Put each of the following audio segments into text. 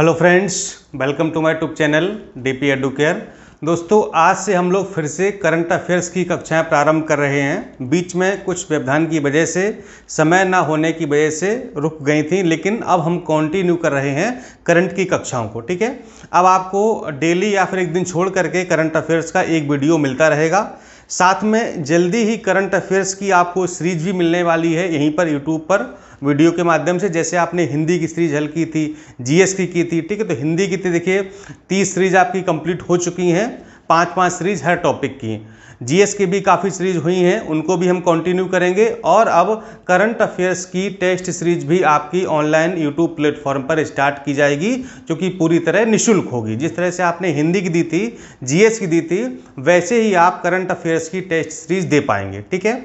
hello friends welcome to my tube channel DP Educare दोस्तों आज से हम लोग फिर से करंट अफेयर्स की कक्षाएं प्रारंभ कर रहे हैं बीच में कुछ व्यवधान की वजह से समय ना होने की वजह से रुक गई थी लेकिन अब हम कंटिन्यू कर रहे हैं करंट की कक्षाओं को ठीक है अब आपको डेली या फिर एक दिन छोड़ करके करंट अफेयर्स का एक वीडियो मिलता रहेगा साथ में जल्दी ही करंट अफेयर्स की आपको सीरीज भी मिलने वाली है यहीं पर यूट्यूब पर वीडियो के माध्यम से जैसे आपने हिंदी की सीरीज हल की थी जीएस की की थी ठीक है तो हिंदी की थी तो देखिए तीस सीरीज आपकी कंप्लीट हो चुकी हैं पाँच पाँच सीरीज हर टॉपिक की जीएस की भी काफ़ी सीरीज हुई हैं उनको भी हम कंटिन्यू करेंगे और अब करंट अफेयर्स की टेस्ट सीरीज भी आपकी ऑनलाइन यूट्यूब प्लेटफॉर्म पर स्टार्ट की जाएगी जो कि पूरी तरह निःशुल्क होगी जिस तरह से आपने हिंदी की दी थी जी की दी थी वैसे ही आप करंट अफेयर्स की टेस्ट सीरीज दे पाएंगे ठीक है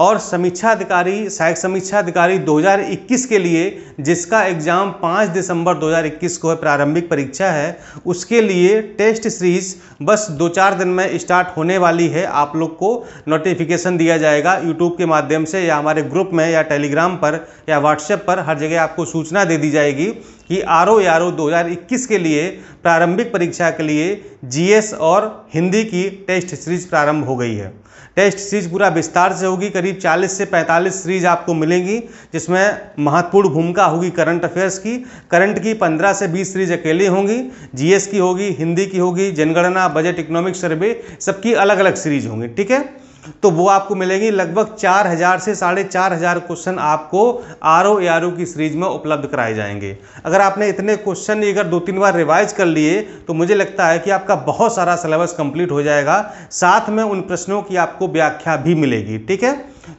और समीक्षा अधिकारी सहायक समीक्षा अधिकारी 2021 के लिए जिसका एग्ज़ाम 5 दिसंबर 2021 को है प्रारंभिक परीक्षा है उसके लिए टेस्ट सीरीज बस दो चार दिन में स्टार्ट होने वाली है आप लोग को नोटिफिकेशन दिया जाएगा यूट्यूब के माध्यम से या हमारे ग्रुप में या टेलीग्राम पर या व्हाट्सएप पर हर जगह आपको सूचना दे दी जाएगी कि आर ओ आर ओ के लिए प्रारंभिक परीक्षा के लिए जीएस और हिंदी की टेस्ट सीरीज प्रारंभ हो गई है टेस्ट सीरीज पूरा विस्तार से होगी करीब 40 से 45 सीरीज आपको मिलेंगी जिसमें महत्वपूर्ण भूमिका होगी करंट अफेयर्स की करंट की 15 से 20 सीरीज अकेली होंगी जीएस की होगी हिंदी की होगी जनगणना बजट इकोनॉमिक सर्वे सबकी अलग अलग सीरीज होंगी ठीक है तो वो आपको मिलेंगी लगभग चार हज़ार से साढ़े चार हज़ार क्वेश्चन आपको आर ओ आर ओ की सीरीज में उपलब्ध कराए जाएंगे अगर आपने इतने क्वेश्चन अगर दो तीन बार रिवाइज कर लिए तो मुझे लगता है कि आपका बहुत सारा सिलेबस कंप्लीट हो जाएगा साथ में उन प्रश्नों की आपको व्याख्या भी मिलेगी ठीक है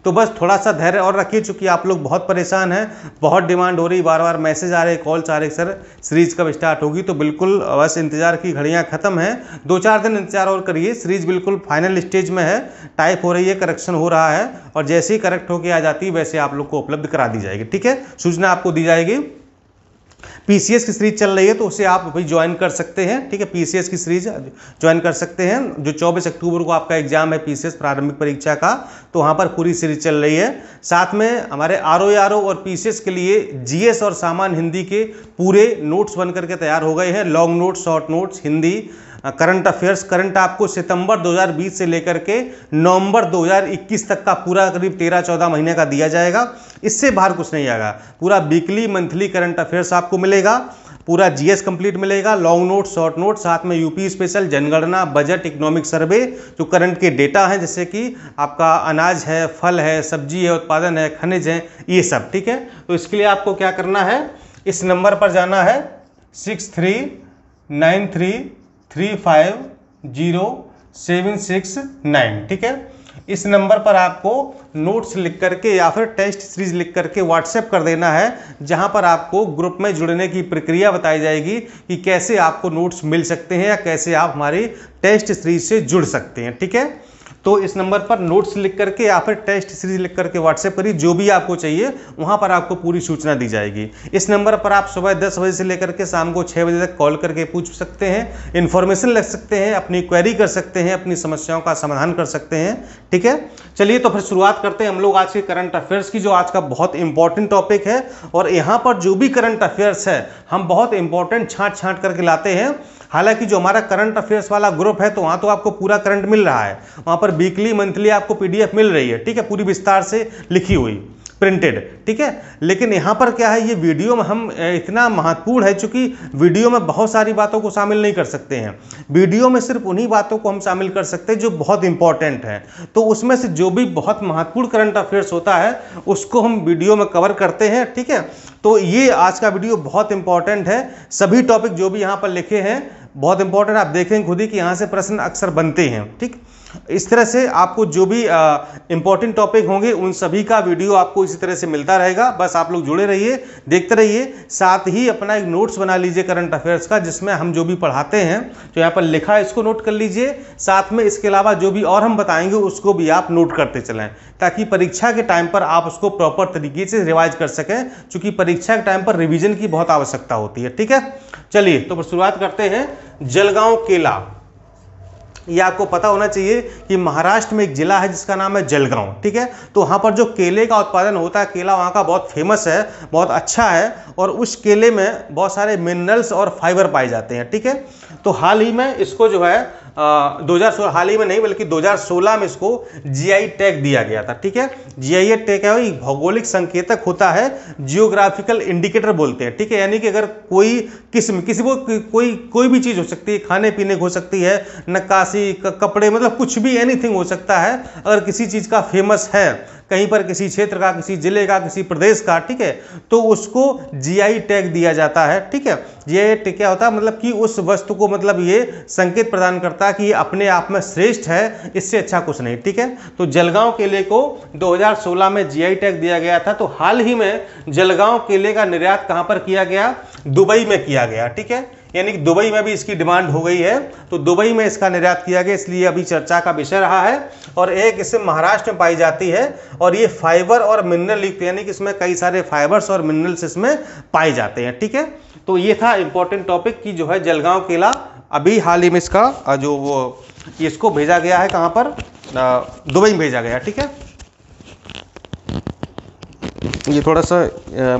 तो बस थोड़ा सा धैर्य और रखिए चूँकि आप लोग बहुत परेशान हैं बहुत डिमांड हो रही बार बार मैसेज आ रहे कॉल्स आ रहे सर सीरीज़ कब स्टार्ट होगी तो बिल्कुल बस इंतज़ार की घड़ियाँ ख़त्म हैं दो चार दिन इंतज़ार और करिए सीरीज़ बिल्कुल फाइनल स्टेज में है टाइप हो रही है करेक्शन हो रहा है और जैसे ही करेक्ट होकर आ जाती है वैसे आप लोग को उपलब्ध करा दी जाएगी ठीक है सूचना आपको दी जाएगी पीसीएस की सीरीज चल रही है तो उसे आप भी ज्वाइन कर सकते हैं ठीक है पीसीएस की सीरीज ज्वाइन कर सकते हैं जो चौबीस अक्टूबर को आपका एग्जाम है पीसीएस प्रारंभिक परीक्षा का तो वहाँ पर पूरी सीरीज चल रही है साथ में हमारे आर ओ और पी के लिए जी और सामान्य हिंदी के पूरे नोट्स बन करके तैयार हो गए हैं long notes short notes Hindi current affairs current आपको सितंबर 2020 से लेकर के नवंबर 2021 तक का पूरा करीब 13-14 महीने का दिया जाएगा इससे बाहर कुछ नहीं आएगा पूरा वीकली मंथली करंट अफेयर्स आपको मिलेगा पूरा जीएस कंप्लीट मिलेगा लॉन्ग नोट शॉर्ट नोट साथ में यूपी स्पेशल जनगणना बजट इकोनॉमिक सर्वे जो करंट के डेटा हैं जैसे कि आपका अनाज है फल है सब्जी है उत्पादन है खनिज है ये सब ठीक है तो इसके लिए आपको क्या करना है इस नंबर पर जाना है six three nine three three five zero seven six nine ठीक है इस नंबर पर आपको नोट्स लिख करके या फिर टेस्ट सीरीज लिख करके व्हाट्सएप कर देना है जहां पर आपको ग्रुप में जुड़ने की प्रक्रिया बताई जाएगी कि कैसे आपको नोट्स मिल सकते हैं या कैसे आप हमारी टेस्ट सीरीज से जुड़ सकते हैं ठीक है तो इस नंबर पर नोट्स लिख करके या फिर टेस्ट सीरीज लिख करके व्हाट्सएप करिए जो भी आपको चाहिए वहां पर आपको पूरी सूचना दी जाएगी इस नंबर पर आप सुबह दस बजे से लेकर के शाम को छः बजे तक कॉल करके पूछ सकते हैं इन्फॉर्मेशन लिख सकते हैं अपनी क्वेरी कर सकते हैं अपनी समस्याओं का समाधान कर सकते हैं ठीक है चलिए तो फिर शुरुआत करते हैं हम लोग आज के करंट अफेयर्स की जो आज का बहुत इंपॉर्टेंट टॉपिक है और यहाँ पर जो भी करंट अफेयर्स है हम बहुत इंपॉर्टेंट छाँट छाँट करके लाते हैं हालांकि जो हमारा करंट अफेयर्स वाला ग्रुप है तो वहाँ तो आपको पूरा करंट मिल रहा है वहाँ पर वीकली मंथली आपको पीडीएफ मिल रही है ठीक है पूरी विस्तार से लिखी हुई प्रिंटेड ठीक है लेकिन यहाँ पर क्या है ये वीडियो में हम इतना महत्वपूर्ण है चूँकि वीडियो में बहुत सारी बातों को शामिल नहीं कर सकते हैं वीडियो में सिर्फ उन्हीं बातों को हम शामिल कर सकते हैं जो बहुत इंपॉर्टेंट हैं तो उसमें से जो भी बहुत महत्वपूर्ण करंट अफेयर्स होता है उसको हम वीडियो में कवर करते हैं ठीक है तो ये आज का वीडियो बहुत इंपॉर्टेंट है सभी टॉपिक जो भी यहाँ पर लिखे हैं बहुत इंपॉर्टेंट आप देखेंगे खुद ही कि यहाँ से प्रश्न अक्सर बनते हैं ठीक इस तरह से आपको जो भी इंपॉर्टेंट टॉपिक होंगे उन सभी का वीडियो आपको इसी तरह से मिलता रहेगा बस आप लोग जुड़े रहिए देखते रहिए साथ ही अपना एक नोट्स बना लीजिए करंट अफेयर्स का जिसमें हम जो भी पढ़ाते हैं जो तो यहाँ पर लिखा है इसको नोट कर लीजिए साथ में इसके अलावा जो भी और हम बताएंगे उसको भी आप नोट करते चलें ताकि परीक्षा के टाइम पर आप उसको प्रॉपर तरीके से रिवाइज कर सकें चूँकि परीक्षा के टाइम पर रिविजन की बहुत आवश्यकता होती है ठीक है चलिए तो शुरुआत करते हैं जलगांव केला ये आपको पता होना चाहिए कि महाराष्ट्र में एक जिला है जिसका नाम है जलगांव ठीक है तो वहाँ पर जो केले का उत्पादन होता है केला वहाँ का बहुत फेमस है बहुत अच्छा है और उस केले में बहुत सारे मिनरल्स और फाइबर पाए जाते हैं ठीक है तो हाल ही में इसको जो है दो हज़ार हाल ही में नहीं बल्कि 2016 में इसको जीआई टैग दिया गया था ठीक है जीआई टैग है ये भौगोलिक संकेतक होता है जियोग्राफिकल इंडिकेटर बोलते हैं ठीक है यानी कि अगर कोई किस्म किसी को कोई कोई भी चीज़ हो सकती है खाने पीने की हो सकती है नक्काशी कपड़े मतलब कुछ भी एनीथिंग हो सकता है अगर किसी चीज़ का फेमस है कहीं पर किसी क्षेत्र का किसी जिले का किसी प्रदेश का ठीक है तो उसको जी टैग दिया जाता है ठीक है ये क्या होता है मतलब कि उस वस्तु को मतलब ये संकेत प्रदान करता है कि ये अपने आप में श्रेष्ठ है इससे अच्छा कुछ नहीं ठीक है तो जलगांव केले को 2016 में जीआई टैग दिया गया था तो हाल ही में जलगांव केले का निर्यात कहाँ पर किया गया दुबई में किया गया ठीक है यानी कि दुबई में भी इसकी डिमांड हो गई है तो दुबई में इसका निर्यात किया गया इसलिए अभी चर्चा का विषय रहा है और एक इसे महाराष्ट्र में पाई जाती है और ये फाइबर और मिनरल युक्त यानी कि इसमें कई सारे फाइबर्स और मिनरल्स इसमें पाए जाते हैं ठीक है तो ये था इम्पोर्टेंट टॉपिक कि जो है जलगांव केला अभी हाल ही में इसका जो वो इसको भेजा गया है कहाँ पर दुबई में भेजा गया ठीक है ये थोड़ा सा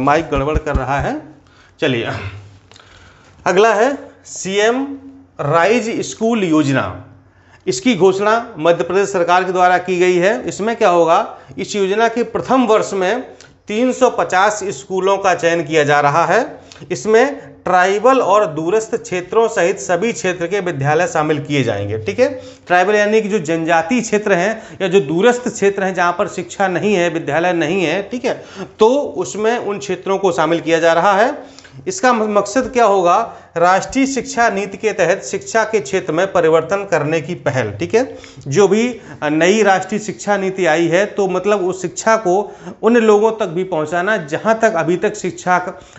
माइक गड़बड़ कर रहा है चलिए अगला है सीएम राइज स्कूल योजना इसकी घोषणा मध्य प्रदेश सरकार के द्वारा की गई है इसमें क्या होगा इस योजना के प्रथम वर्ष में 350 स्कूलों का चयन किया जा रहा है इसमें ट्राइबल और दूरस्थ क्षेत्रों सहित सभी क्षेत्र के विद्यालय शामिल किए जाएंगे ठीक है ट्राइबल यानी कि जो जनजातीय क्षेत्र हैं या जो दूरस्थ क्षेत्र हैं जहाँ पर शिक्षा नहीं है विद्यालय नहीं है ठीक है तो उसमें उन क्षेत्रों को शामिल किया जा रहा है इसका मकसद क्या होगा राष्ट्रीय शिक्षा नीति के तहत शिक्षा के क्षेत्र में परिवर्तन करने की पहल ठीक है जो भी नई राष्ट्रीय शिक्षा नीति आई है तो मतलब उस शिक्षा को उन लोगों तक भी पहुंचाना जहां तक अभी तक शिक्षा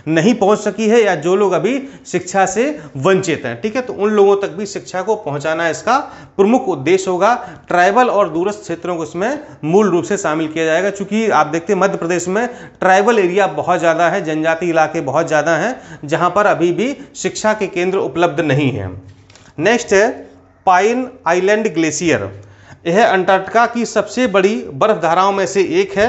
नहीं पहुंच सकी है या जो लोग अभी शिक्षा से वंचित हैं ठीक है तो उन लोगों तक भी शिक्षा को पहुँचाना इसका प्रमुख उद्देश्य होगा ट्राइबल और दूरस्थ क्षेत्रों को इसमें मूल रूप से शामिल किया जाएगा चूंकि आप देखते हैं मध्य प्रदेश में ट्राइबल एरिया बहुत ज़्यादा है जनजाति इलाके बहुत ज़्यादा हैं जहाँ पर अभी भी शिक्षा शिक्षा के केंद्र उपलब्ध नहीं है नेक्स्ट है पाइन आइलैंड ग्लेशियर यह अंटार्कटिका की सबसे बड़ी बर्फ धाराओं में से एक है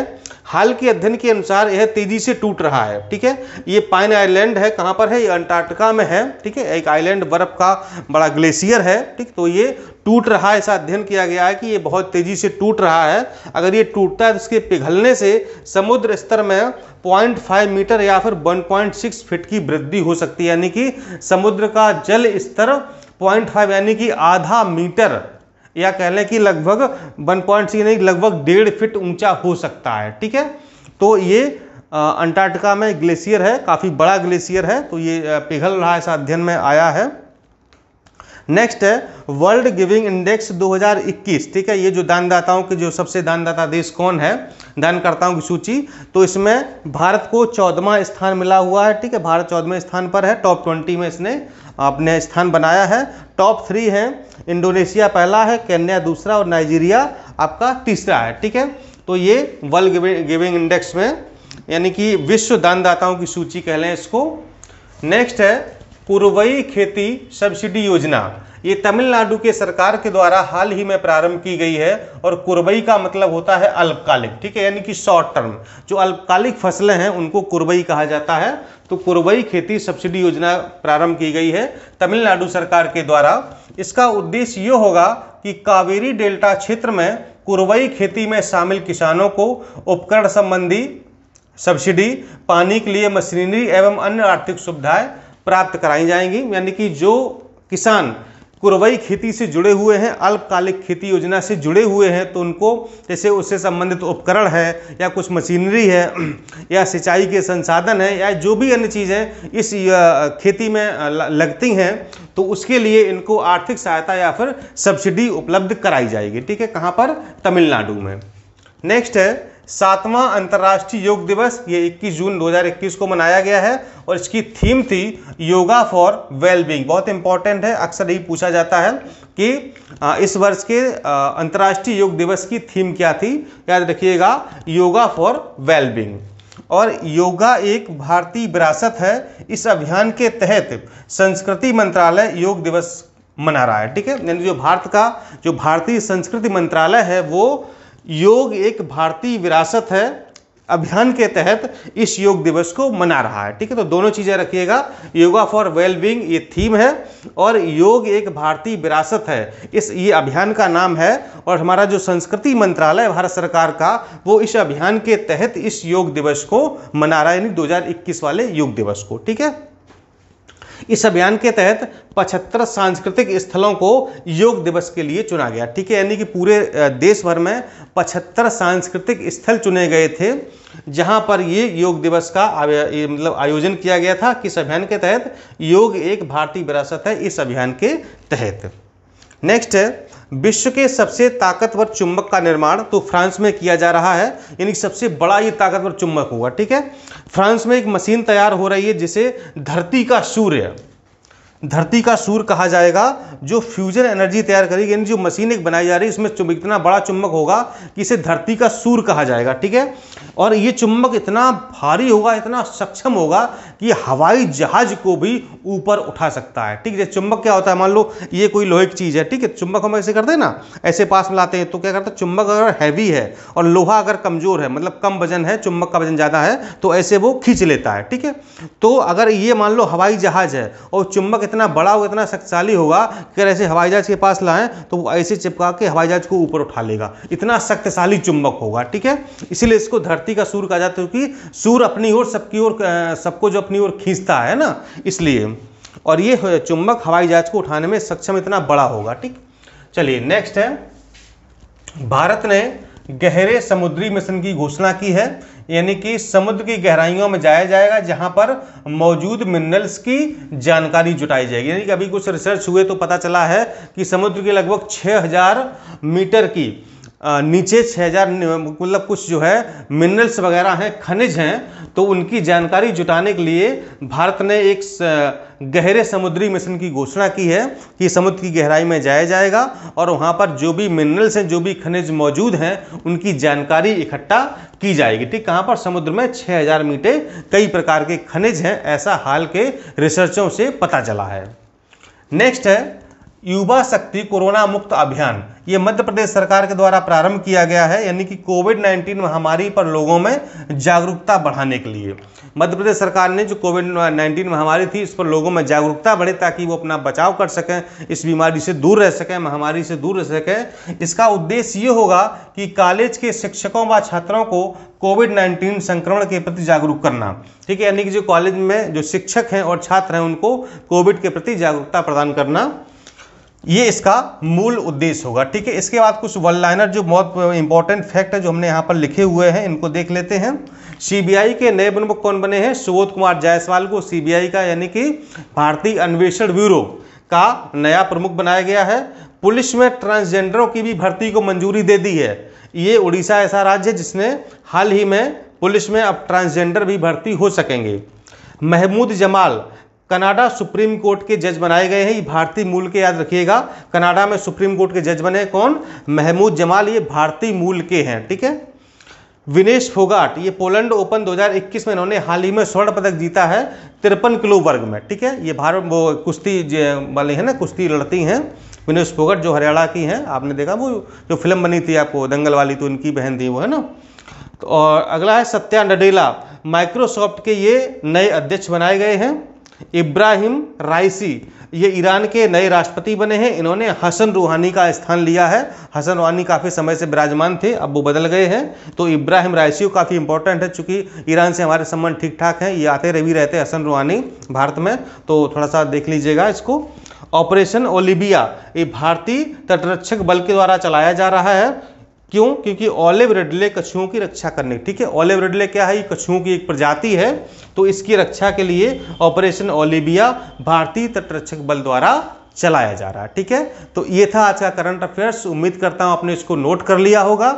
हाल के अध्ययन के अनुसार यह तेजी से टूट रहा है ठीक है ये पाइन आइलैंड है कहाँ पर है ये अंटार्कटिका में है ठीक है एक आइलैंड बर्फ का बड़ा ग्लेशियर है ठीक तो ये टूट रहा है ऐसा अध्ययन किया गया है कि ये बहुत तेजी से टूट रहा है अगर ये टूटता है तो इसके पिघलने से समुद्र स्तर में 0.5 मीटर या फिर 1.6 फीट की वृद्धि हो सकती है यानी कि समुद्र का जल स्तर 0.5 यानी कि आधा मीटर या कह लें कि लगभग सी नहीं लगभग डेढ़ फिट ऊंचा हो सकता है ठीक है तो ये अंटार्कटिका में ग्लेशियर है काफ़ी बड़ा ग्लेशियर है तो ये पिघल रहा है ऐसा अध्ययन में आया है नेक्स्ट है वर्ल्ड गिविंग इंडेक्स 2021 ठीक है ये जो दानदाताओं के जो सबसे दानदाता देश कौन है दानकर्ताओं की सूची तो इसमें भारत को चौदवा स्थान मिला हुआ है ठीक है भारत चौदहवें स्थान पर है टॉप ट्वेंटी में इसने अपने स्थान बनाया है टॉप थ्री है इंडोनेशिया पहला है केन्या दूसरा और नाइजीरिया आपका तीसरा है ठीक है तो ये वर्ल्ड गिविंग इंडेक्स में यानी कि विश्व दानदाताओं की सूची कह लें इसको नेक्स्ट है पूर्वई खेती सब्सिडी योजना ये तमिलनाडु के सरकार के द्वारा हाल ही में प्रारंभ की गई है और कुरबई का मतलब होता है अल्पकालिक ठीक है यानी कि शॉर्ट टर्म जो अल्पकालिक फसलें हैं उनको कुरबई कहा जाता है तो कुरबई खेती सब्सिडी योजना प्रारंभ की गई है तमिलनाडु सरकार के द्वारा इसका उद्देश्य ये होगा कि कावेरी डेल्टा क्षेत्र में कुरबई खेती में शामिल किसानों को उपकरण संबंधी सब्सिडी पानी के लिए मशीनरी एवं अन्य आर्थिक सुविधाएं प्राप्त कराई जाएंगी यानी कि जो किसान कुरवई खेती से जुड़े हुए हैं अल्पकालिक खेती योजना से जुड़े हुए हैं तो उनको जैसे उससे संबंधित उपकरण है या कुछ मशीनरी है या सिंचाई के संसाधन है या जो भी अन्य चीज़ें इस खेती में लगती हैं तो उसके लिए इनको आर्थिक सहायता या फिर सब्सिडी उपलब्ध कराई जाएगी ठीक है कहाँ पर तमिलनाडु में नेक्स्ट है सातवां अंतर्राष्ट्रीय योग दिवस ये 21 जून 2021 को मनाया गया है और इसकी थीम थी योगा फॉर वेलबींग बहुत इंपॉर्टेंट है अक्सर यही पूछा जाता है कि इस वर्ष के अंतर्राष्ट्रीय योग दिवस की थीम क्या थी याद रखिएगा योगा फॉर वेलबींग और योगा एक भारतीय विरासत है इस अभियान के तहत संस्कृति मंत्रालय योग दिवस मना रहा है ठीक है यानी जो भारत का जो भारतीय संस्कृति मंत्रालय है वो योग एक भारतीय विरासत है अभियान के तहत इस योग दिवस को मना रहा है ठीक है तो दोनों चीज़ें रखिएगा योगा फॉर वेलबींग ये थीम है और योग एक भारतीय विरासत है इस ये अभियान का नाम है और हमारा जो संस्कृति मंत्रालय भारत सरकार का वो इस अभियान के तहत इस योग दिवस को मना रहा है यानी 2021 वाले योग दिवस को ठीक है इस अभियान के तहत पचहत्तर सांस्कृतिक स्थलों को योग दिवस के लिए चुना गया ठीक है यानी कि पूरे देश भर में पचहत्तर सांस्कृतिक स्थल चुने गए थे जहां पर ये योग दिवस का मतलब आयोजन किया गया था किस अभियान के तहत योग एक भारतीय विरासत है इस अभियान के तहत नेक्स्ट है विश्व के सबसे ताकतवर चुंबक का निर्माण तो फ्रांस में किया जा रहा है यानी सबसे बड़ा ये ताकतवर चुंबक हुआ ठीक है फ्रांस में एक मशीन तैयार हो रही है जिसे धरती का सूर्य धरती का सूर कहा जाएगा जो फ्यूजन एनर्जी तैयार करेगी यानी जो मशीन एक बनाई जा रही है इसमें इतना बड़ा चुंबक होगा कि इसे धरती का सूर कहा जाएगा ठीक है और ये चुंबक इतना भारी होगा इतना सक्षम होगा कि हवाई जहाज को भी ऊपर उठा सकता है ठीक है चुंबक क्या होता है मान लो ये कोई लोहे की चीज़ है ठीक है चुंबक हम ऐसे करते हैं ना ऐसे पास में लाते हैं तो क्या करते हैं चुंबक अगर हैवी है और लोहा अगर कमज़ोर है मतलब कम वजन है चुंबक का वजन ज़्यादा है तो ऐसे वो खींच लेता है ठीक है तो अगर ये मान लो हवाई जहाज है और चुंबक इतना बड़ा होगा इतना शक्तिशाली होगा कि अगर ऐसे हवाई जहाज के पास लाएं तो वो ऐसे चिपका के हवाई जहाज को ऊपर उठा लेगा इतना शक्तिशाली चुंबक होगा ठीक है इसीलिए इसको धरती का सूर कहा जाता है क्योंकि सूर्य अपनी ओर सबकी ओर सबको जो अपनी ओर खींचता है ना इसलिए और ये चुंबक हवाई जहाज को उठाने में सक्षम इतना बड़ा होगा ठीक चलिए नेक्स्ट है भारत ने गहरे समुद्री मिशन की घोषणा की है यानी कि समुद्र की गहराइयों में जाया जाएगा जहां पर मौजूद मिनरल्स की जानकारी जुटाई जाएगी यानी कि अभी कुछ रिसर्च हुए तो पता चला है कि समुद्र के लगभग 6000 मीटर की नीचे 6000 मतलब कुछ जो है मिनरल्स वगैरह हैं खनिज हैं तो उनकी जानकारी जुटाने के लिए भारत ने एक गहरे समुद्री मिशन की घोषणा की है कि समुद्र की गहराई में जाया जाएगा और वहाँ पर जो भी मिनरल्स हैं जो भी खनिज मौजूद हैं उनकी जानकारी इकट्ठा की जाएगी ठीक कहाँ पर समुद्र में 6000 मीटर कई प्रकार के खनिज हैं ऐसा हाल के रिसर्चों से पता चला है नेक्स्ट है युवा शक्ति कोरोना मुक्त अभियान ये मध्य प्रदेश सरकार के द्वारा प्रारंभ किया गया है यानी कि कोविड 19 महामारी पर लोगों में जागरूकता बढ़ाने के लिए मध्य प्रदेश सरकार ने जो कोविड 19 महामारी थी इस पर लोगों में जागरूकता बढ़े ताकि वो अपना बचाव कर सकें इस बीमारी से दूर रह सकें महामारी से दूर रह सकें इसका उद्देश्य ये होगा कि कॉलेज के शिक्षकों व छात्रों को कोविड नाइन्टीन संक्रमण के प्रति जागरूक करना ठीक है यानी कि जो कॉलेज में जो शिक्षक हैं और छात्र हैं उनको कोविड के प्रति जागरूकता प्रदान करना ये इसका मूल उद्देश्य होगा ठीक है इसके बाद कुछ वन लाइनर जो बहुत इंपॉर्टेंट फैक्ट है जो हमने यहाँ पर लिखे हुए हैं इनको देख लेते हैं सीबीआई के नए प्रमुख कौन बने हैं सुबोध कुमार जायसवाल को सीबीआई का यानी कि भारतीय अन्वेषण ब्यूरो का नया प्रमुख बनाया गया है पुलिस में ट्रांसजेंडरों की भी भर्ती को मंजूरी दे दी है ये उड़ीसा ऐसा राज्य है जिसने हाल ही में पुलिस में अब ट्रांसजेंडर भी भर्ती हो सकेंगे Mahmud Jamal Canada Supreme Court के जज बनाए गए हैं ये भारतीय मूल के याद रखिएगा कनाडा में सुप्रीम कोर्ट के जज बने कौन महमूद जमाल ये भारतीय मूल के हैं ठीक है विनेश फोगाट ये पोलैंड ओपन 2021 में इन्होंने हाल ही में स्वर्ण पदक जीता है तिरपन किलो वर्ग में ठीक है ये भारत वो कुश्ती वाले हैं ना कुश्ती लड़ती हैं विनेश फोगाट जो हरियाणा की हैं आपने देखा वो जो फिल्म बनी थी आपको दंगल वाली तो इनकी बहन थी वो है ना तो और अगला है सत्या नडेला माइक्रोसॉफ्ट के ये नए अध्यक्ष बनाए गए हैं इब्राहिम राइसी ये ईरान के नए राष्ट्रपति बने हैं इन्होंने हसन रूहानी का स्थान लिया है हसन रूहानी काफ़ी समय से विराजमान थे अब वो बदल गए हैं तो इब्राहिम राइसी काफ़ी इंपॉर्टेंट है चूँकि ईरान से हमारे संबंध ठीक ठाक हैं ये आते रवि रहते हैं हसन रूहानी भारत में तो थोड़ा सा देख लीजिएगा इसको ऑपरेशन ओलिबिया ये भारतीय तटरक्षक बल के द्वारा चलाया जा रहा है क्यों क्योंकि ओलिव रेडले कछुओं की रक्षा करने ठीक है ओलिव रेडले क्या है ये कछुओं की एक प्रजाति है तो इसकी रक्षा के लिए ऑपरेशन ओलिबिया भारतीय तटरक्षक बल द्वारा चलाया जा रहा है ठीक है तो ये था आज का करंट अफेयर्स उम्मीद करता हूँ आपने इसको नोट कर लिया होगा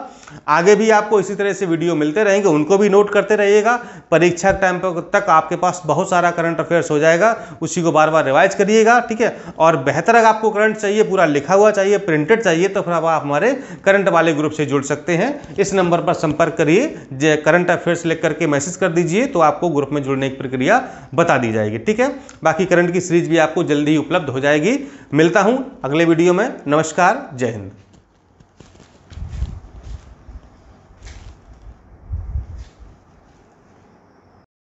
आगे भी आपको इसी तरह से वीडियो मिलते रहेंगे उनको भी नोट करते रहिएगा परीक्षा के टाइम तक आपके पास बहुत सारा करंट अफेयर्स हो जाएगा उसी को बार बार रिवाइज करिएगा ठीक है और बेहतर अगर आपको करंट चाहिए पूरा लिखा हुआ चाहिए प्रिंटेड चाहिए तो फिर आप हमारे करंट वाले ग्रुप से जुड़ सकते हैं इस नंबर पर संपर्क करिए करंट अफेयर्स लिख करके मैसेज कर दीजिए तो आपको ग्रुप में जुड़ने की प्रक्रिया बता दी जाएगी ठीक है बाकी करंट की सीरीज भी आपको जल्दी उपलब्ध हो जाएगी मिलता हूँ अगले वीडियो में नमस्कार जय हिंद